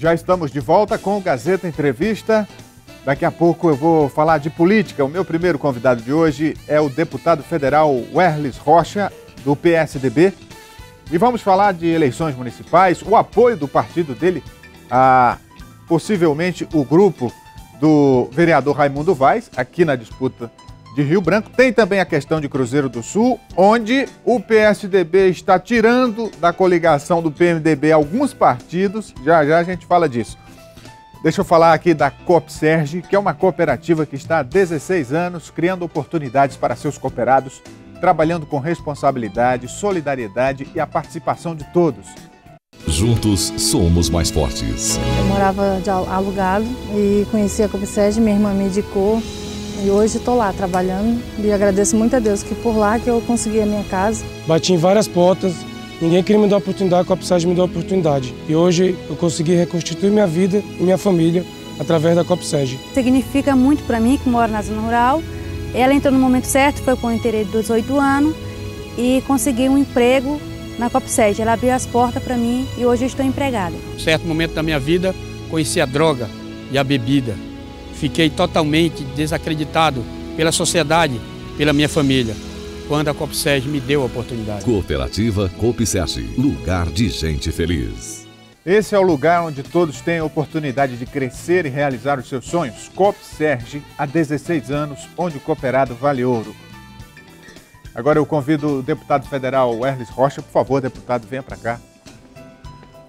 Já estamos de volta com o Gazeta Entrevista. Daqui a pouco eu vou falar de política. O meu primeiro convidado de hoje é o deputado federal Werlis Rocha, do PSDB. E vamos falar de eleições municipais, o apoio do partido dele a possivelmente o grupo do vereador Raimundo Vaz, aqui na disputa de Rio Branco. Tem também a questão de Cruzeiro do Sul, onde o PSDB está tirando da coligação do PMDB alguns partidos. Já já a gente fala disso. Deixa eu falar aqui da CopSerge, que é uma cooperativa que está há 16 anos criando oportunidades para seus cooperados, trabalhando com responsabilidade, solidariedade e a participação de todos. Juntos somos mais fortes. Eu morava alugado e conheci a CopSerge, minha irmã me indicou e hoje estou lá trabalhando e agradeço muito a Deus que por lá que eu consegui a minha casa. Bati em várias portas, ninguém queria me dar oportunidade, com a Copsage me deu oportunidade. E hoje eu consegui reconstituir minha vida e minha família através da Copsage. Significa muito para mim que moro na zona rural. Ela entrou no momento certo, foi com o interesse dos 18 anos e consegui um emprego na Copsage. Ela abriu as portas para mim e hoje eu estou empregada. Em certo momento da minha vida, conheci a droga e a bebida. Fiquei totalmente desacreditado pela sociedade, pela minha família, quando a Copseg me deu a oportunidade. Cooperativa Copseg, lugar de gente feliz. Esse é o lugar onde todos têm a oportunidade de crescer e realizar os seus sonhos. Copserge, há 16 anos, onde o cooperado vale ouro. Agora eu convido o deputado federal Erles Rocha. Por favor, deputado, venha para cá.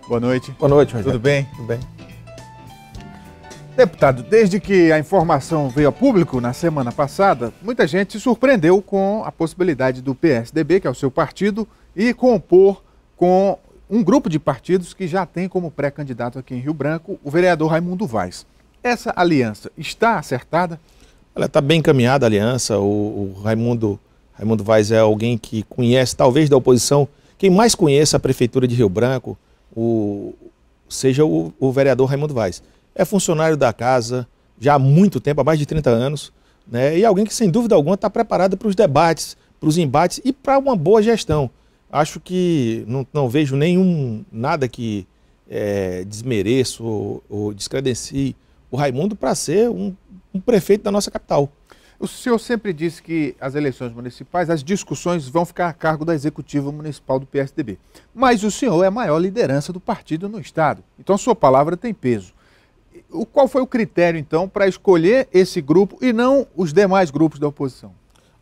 Boa noite. Boa noite, Rogério. Tudo bem? Tudo bem. Deputado, desde que a informação veio a público na semana passada, muita gente se surpreendeu com a possibilidade do PSDB, que é o seu partido, e compor com um grupo de partidos que já tem como pré-candidato aqui em Rio Branco o vereador Raimundo Vaz. Essa aliança está acertada? Ela está bem encaminhada a aliança. O, o Raimundo, Raimundo Vaz é alguém que conhece, talvez da oposição, quem mais conhece a prefeitura de Rio Branco, o, seja o, o vereador Raimundo Vaz é funcionário da casa já há muito tempo, há mais de 30 anos, né? e alguém que, sem dúvida alguma, está preparado para os debates, para os embates e para uma boa gestão. Acho que não, não vejo nenhum, nada que é, desmereça ou, ou descredencie o Raimundo para ser um, um prefeito da nossa capital. O senhor sempre disse que as eleições municipais, as discussões vão ficar a cargo da executiva municipal do PSDB. Mas o senhor é a maior liderança do partido no Estado. Então a sua palavra tem peso. O, qual foi o critério, então, para escolher esse grupo e não os demais grupos da oposição?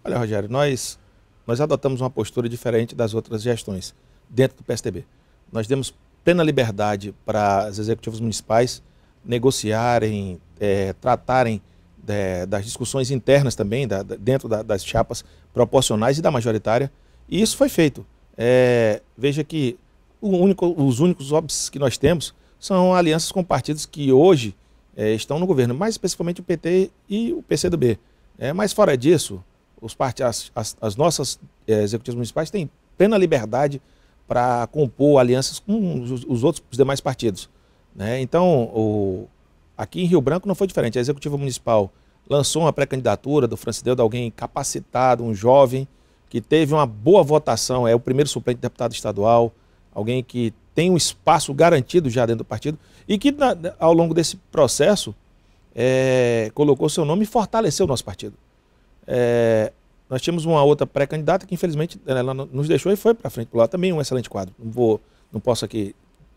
Olha, Rogério, nós, nós adotamos uma postura diferente das outras gestões dentro do PSDB. Nós demos plena liberdade para os executivos municipais negociarem, é, tratarem é, das discussões internas também, da, dentro da, das chapas proporcionais e da majoritária. E isso foi feito. É, veja que único, os únicos óbvios que nós temos são alianças com partidos que hoje é, estão no governo, mais especificamente o PT e o PCdoB. É, mas fora disso, os partidos, as, as, as nossas é, executivas municipais têm plena liberdade para compor alianças com os, os outros os demais partidos. Né? Então, o... aqui em Rio Branco não foi diferente. A executiva municipal lançou uma pré-candidatura do Francideu, de alguém capacitado, um jovem, que teve uma boa votação, é o primeiro suplente de deputado estadual, alguém que tem um espaço garantido já dentro do partido e que na, ao longo desse processo é, colocou seu nome e fortaleceu o nosso partido. É, nós tínhamos uma outra pré-candidata que infelizmente ela nos deixou e foi para frente lá também um excelente quadro. Não vou, não posso aqui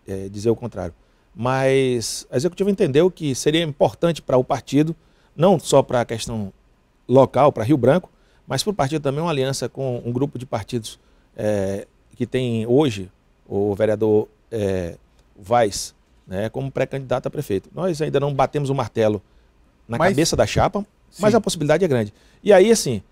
é, dizer o contrário. Mas a executiva entendeu que seria importante para o partido, não só para a questão local, para Rio Branco, mas para o partido também uma aliança com um grupo de partidos é, que tem hoje o vereador é, Vaz né, como pré-candidato a prefeito. Nós ainda não batemos o martelo na mas, cabeça da chapa, mas a possibilidade é grande. E aí, assim,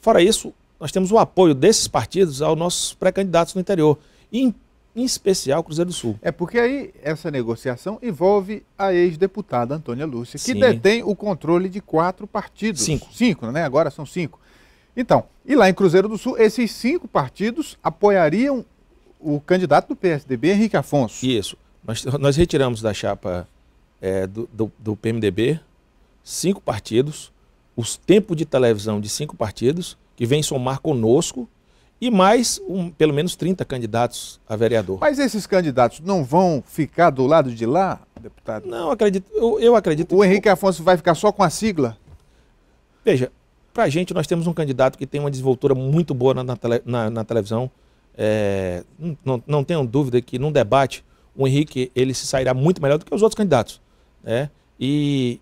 fora isso, nós temos o apoio desses partidos aos nossos pré-candidatos no interior, em, em especial Cruzeiro do Sul. É porque aí essa negociação envolve a ex-deputada Antônia Lúcia, que sim. detém o controle de quatro partidos. Cinco. Cinco, né? Agora são cinco. Então, e lá em Cruzeiro do Sul, esses cinco partidos apoiariam o candidato do PSDB, Henrique Afonso. Isso. Nós, nós retiramos da chapa é, do, do, do, PMDB cinco partidos, os tempos de televisão de cinco partidos, que vêm somar conosco, e mais um, pelo menos 30 candidatos a vereador. Mas esses candidatos não vão ficar do lado de lá, deputado? Não, acredito. Eu, eu acredito. O Henrique Afonso vai ficar só com a sigla? Veja, para a gente, nós temos um candidato que tem uma desenvoltura muito boa na, na, na, na televisão, é, não, não tenham dúvida que num debate o Henrique ele se sairá muito melhor do que os outros candidatos. Né? E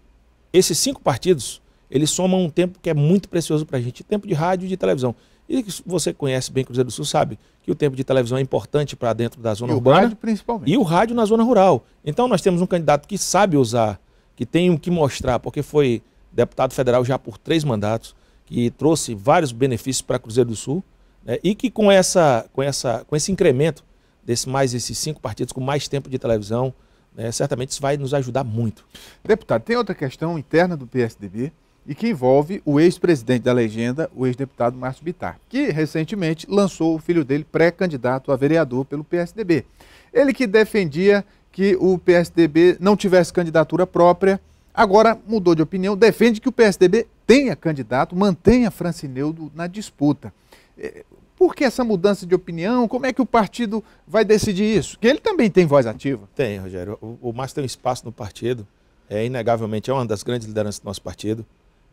esses cinco partidos, eles somam um tempo que é muito precioso para a gente, tempo de rádio e de televisão. E você conhece bem Cruzeiro do Sul, sabe que o tempo de televisão é importante para dentro da zona e urbana. E o rádio principalmente. E o rádio na zona rural. Então nós temos um candidato que sabe usar, que tem o que mostrar, porque foi deputado federal já por três mandatos, que trouxe vários benefícios para Cruzeiro do Sul. Né? E que com, essa, com, essa, com esse incremento desse mais esses cinco partidos com mais tempo de televisão, né, certamente isso vai nos ajudar muito. Deputado, tem outra questão interna do PSDB e que envolve o ex-presidente da legenda, o ex-deputado Márcio Bitar, que recentemente lançou o filho dele pré-candidato a vereador pelo PSDB. Ele que defendia que o PSDB não tivesse candidatura própria, agora mudou de opinião, defende que o PSDB tenha candidato, mantenha Francineudo na disputa. É, por que essa mudança de opinião? Como é que o partido vai decidir isso? Que ele também tem voz ativa. Tem, Rogério. O, o Márcio tem um espaço no partido. É, inegavelmente é uma das grandes lideranças do nosso partido.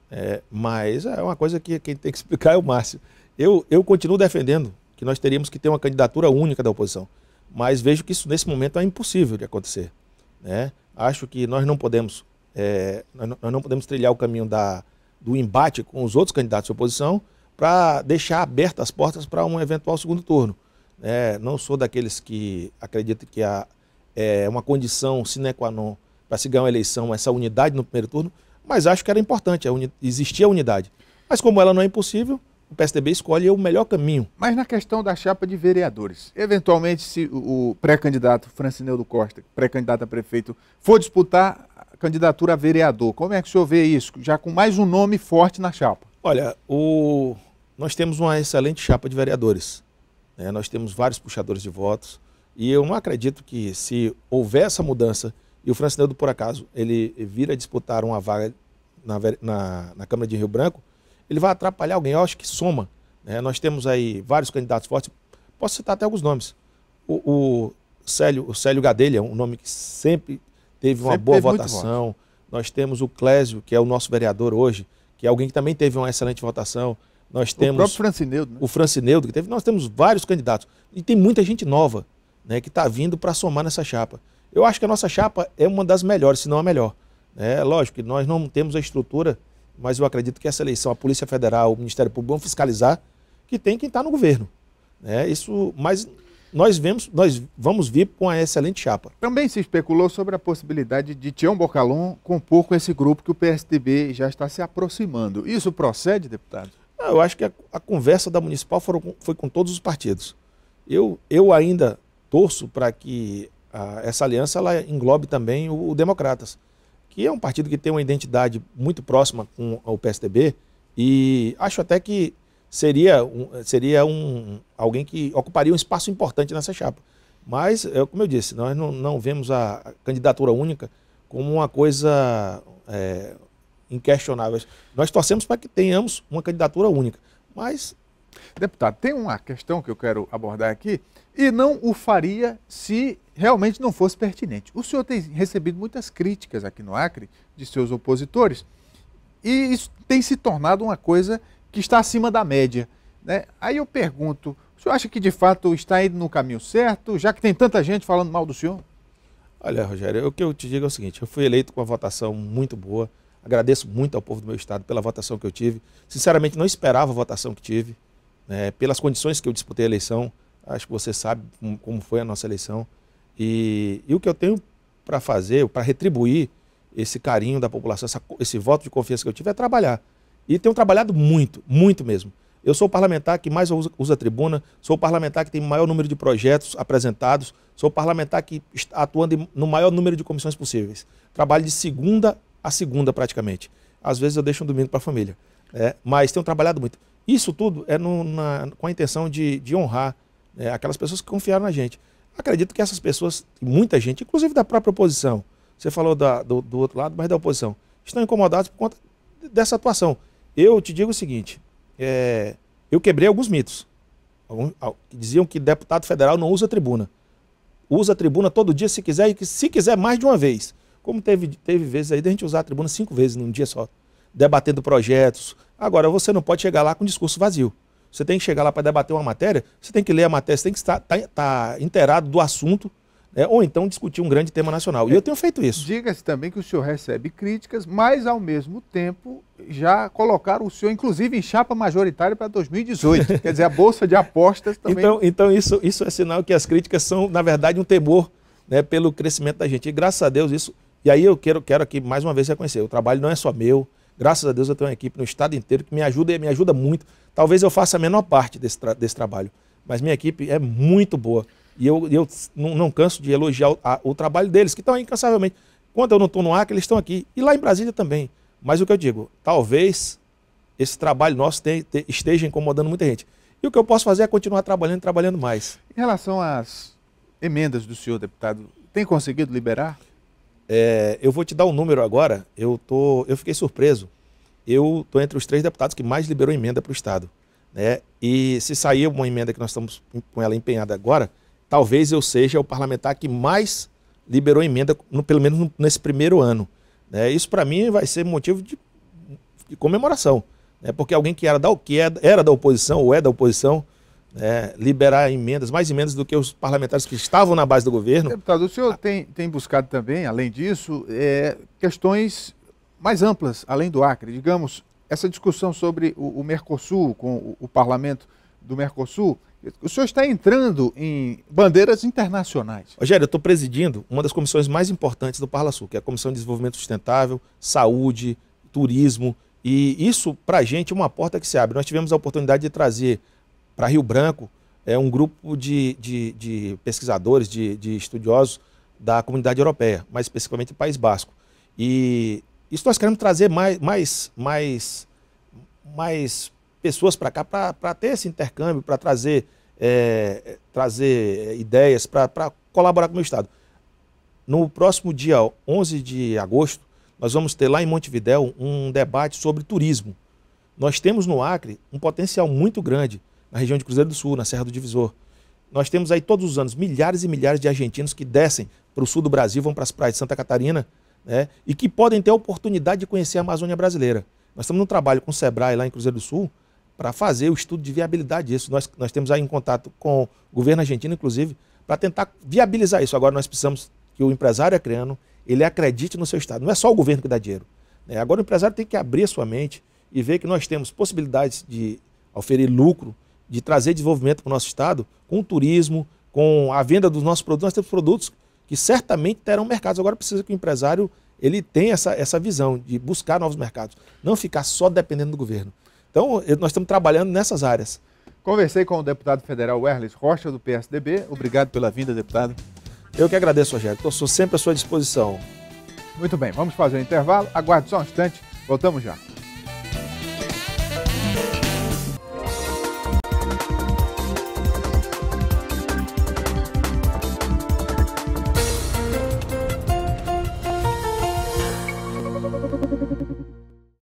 É, mas é uma coisa que quem tem que explicar é o Márcio. Eu, eu continuo defendendo que nós teríamos que ter uma candidatura única da oposição. Mas vejo que isso, nesse momento, é impossível de acontecer. Né? Acho que nós não podemos, é, nós não podemos trilhar o caminho da, do embate com os outros candidatos de oposição para deixar abertas as portas para um eventual segundo turno. É, não sou daqueles que acreditam que há, é uma condição sine qua non para se ganhar uma eleição, essa unidade no primeiro turno, mas acho que era importante, existia a unidade. Mas como ela não é impossível, o PSDB escolhe o melhor caminho. Mas na questão da chapa de vereadores, eventualmente se o pré-candidato Francineudo Costa, pré-candidato a prefeito, for disputar a candidatura a vereador, como é que o senhor vê isso? Já com mais um nome forte na chapa. Olha, o nós temos uma excelente chapa de vereadores. Né? Nós temos vários puxadores de votos. E eu não acredito que se houver essa mudança e o Francineudo, por acaso, ele vir a disputar uma vaga na, na, na, Câmara de Rio Branco, ele vai atrapalhar alguém. Eu acho que soma. Né? Nós temos aí vários candidatos fortes. Posso citar até alguns nomes. O, o Célio, o Célio Gadelha, um nome que sempre teve uma sempre boa teve votação. Nós temos o Clésio, que é o nosso vereador hoje, que é alguém que também teve uma excelente votação. Nós temos o próprio Francineudo, né? o Francineudo que teve, nós temos vários candidatos e tem muita gente nova, né, que está vindo para somar nessa chapa. Eu acho que a nossa chapa é uma das melhores, se não a melhor. É lógico que nós não temos a estrutura, mas eu acredito que essa eleição a Polícia Federal, o Ministério Público vão fiscalizar que tem quem está no governo. É, isso, mas nós vemos, nós vamos vir com a excelente chapa. Também se especulou sobre a possibilidade de Tião Bocalon compor com esse grupo que o PSDB já está se aproximando. Isso procede, deputado? Ah, eu acho que a, a conversa da municipal foram, foi com todos os partidos. Eu, eu ainda torço para que a, ah, essa aliança ela englobe também o, o Democratas, que é um partido que tem uma identidade muito próxima com o PSDB e acho até que seria um, seria um alguém que ocuparia um espaço importante nessa chapa. Mas, é, como eu disse, nós não, não vemos a candidatura única como uma coisa é, inquestionáveis. Nós torcemos para que tenhamos uma candidatura única, mas... Deputado, tem uma questão que eu quero abordar aqui, e não o faria se realmente não fosse pertinente. O senhor tem recebido muitas críticas aqui no Acre de seus opositores, e isso tem se tornado uma coisa que está acima da média. Né? Aí eu pergunto, o senhor acha que de fato está indo no caminho certo, já que tem tanta gente falando mal do senhor? Olha, Rogério, o que eu te digo é o seguinte: eu fui eleito com uma votação muito boa. Agradeço muito ao povo do meu estado pela votação que eu tive. Sinceramente, não esperava a votação que tive, né? pelas condições que eu disputei a eleição. Acho que você sabe como foi a nossa eleição. E, e o que eu tenho para fazer, para retribuir esse carinho da população, essa, esse voto de confiança que eu tive, é trabalhar. E tenho trabalhado muito, muito mesmo. Eu sou o parlamentar que mais usa a tribuna, sou o parlamentar que tem o maior número de projetos apresentados, sou o parlamentar que está atuando no maior número de comissões possíveis. Trabalho de segunda a segunda praticamente. Às vezes eu deixo um domingo para a família. É, mas tenho trabalhado muito. Isso tudo é no, na, com a intenção de, de honrar é, aquelas pessoas que confiaram na gente. Acredito que essas pessoas, muita gente, inclusive da própria oposição, você falou da, do, do, outro lado, mas da oposição, estão incomodados por conta dessa atuação. Eu te digo o seguinte: é, eu quebrei alguns mitos. Alguns, diziam que deputado federal não usa tribuna. Usa tribuna todo dia se quiser e que, se quiser mais de uma vez. Como teve, teve vezes aí de a gente usar a tribuna cinco vezes num dia só, debatendo projetos. Agora, você não pode chegar lá com discurso vazio. Você tem que chegar lá para debater uma matéria, você tem que ler a matéria, você tem que estar tá, tá inteirado do assunto, né? ou então discutir um grande tema nacional. E é, eu tenho feito isso. Diga-se também que o senhor recebe críticas, mas ao mesmo tempo já colocaram o senhor, inclusive, em chapa majoritária para 2018. Quer dizer, a Bolsa de Apostas também. Então, então isso, isso é sinal que as críticas são, na verdade, um temor né, pelo crescimento da gente. E graças a Deus, isso e aí eu quero, quero aqui mais uma vez reconhecer, o trabalho não é só meu, graças a Deus eu tenho uma equipe no estado inteiro que me ajuda e me ajuda muito. Talvez eu faça a menor parte desse, tra desse trabalho, mas minha equipe é muito boa. E eu, eu não, não canso de elogiar o, a, o trabalho deles, que estão incansavelmente. Quando eu não estou no Acre, eles estão aqui. E lá em Brasília também. Mas o que eu digo, talvez esse trabalho nosso te, esteja incomodando muita gente. E o que eu posso fazer é continuar trabalhando trabalhando mais. Em relação às emendas do senhor, deputado, tem conseguido liberar? É, eu vou te dar um número agora. Eu, tô, eu fiquei surpreso. Eu estou entre os três deputados que mais liberou emenda para o Estado. Né? E se sair uma emenda que nós estamos com ela empenhada agora, talvez eu seja o parlamentar que mais liberou emenda, no, pelo menos nesse primeiro ano. Né? Isso para mim vai ser motivo de, de comemoração. Né? Porque alguém que era da, que é, era da oposição ou é da oposição é, liberar emendas, mais emendas do que os parlamentares que estavam na base do governo. Deputado, o senhor ah. tem, tem buscado também, além disso, é, questões mais amplas, além do Acre. Digamos, essa discussão sobre o, o Mercosul, com o, o, parlamento do Mercosul, o senhor está entrando em bandeiras internacionais. Rogério, eu estou presidindo uma das comissões mais importantes do Parla Sul, que é a Comissão de Desenvolvimento Sustentável, Saúde, Turismo. E isso, para a gente, é uma porta que se abre. Nós tivemos a oportunidade de trazer para Rio Branco, é um grupo de, de, de pesquisadores, de, de, estudiosos da comunidade europeia, mais especificamente do País Basco. E isso nós queremos trazer mais, mais, mais, mais pessoas para cá para ter esse intercâmbio, para trazer, é, trazer ideias, para colaborar com o meu Estado. No próximo dia 11 de agosto, nós vamos ter lá em Montevidéu um debate sobre turismo. Nós temos no Acre um potencial muito grande na região de Cruzeiro do Sul, na Serra do Divisor. Nós temos aí todos os anos milhares e milhares de argentinos que descem para o sul do Brasil, vão para as praias de Santa Catarina, né, e que podem ter a oportunidade de conhecer a Amazônia brasileira. Nós estamos no trabalho com o SEBRAE lá em Cruzeiro do Sul para fazer o estudo de viabilidade disso. Nós, nós temos aí em contato com o governo argentino, inclusive, para tentar viabilizar isso. Agora nós precisamos que o empresário acreano ele acredite no seu Estado. Não é só o governo que dá dinheiro. Né? Agora o empresário tem que abrir a sua mente e ver que nós temos possibilidades de oferir lucro de trazer desenvolvimento para o nosso estado, com o turismo, com a venda dos nossos produtos, nós temos produtos que certamente terão mercados. Agora precisa que o empresário ele tenha essa, essa visão de buscar novos mercados, não ficar só dependendo do governo. Então, nós estamos trabalhando nessas áreas. Conversei com o deputado federal Werles Rocha, do PSDB. Obrigado pela vinda, deputado. Eu que agradeço, Rogério. Estou sempre à sua disposição. Muito bem, vamos fazer o um intervalo. Aguarde só um instante. Voltamos já.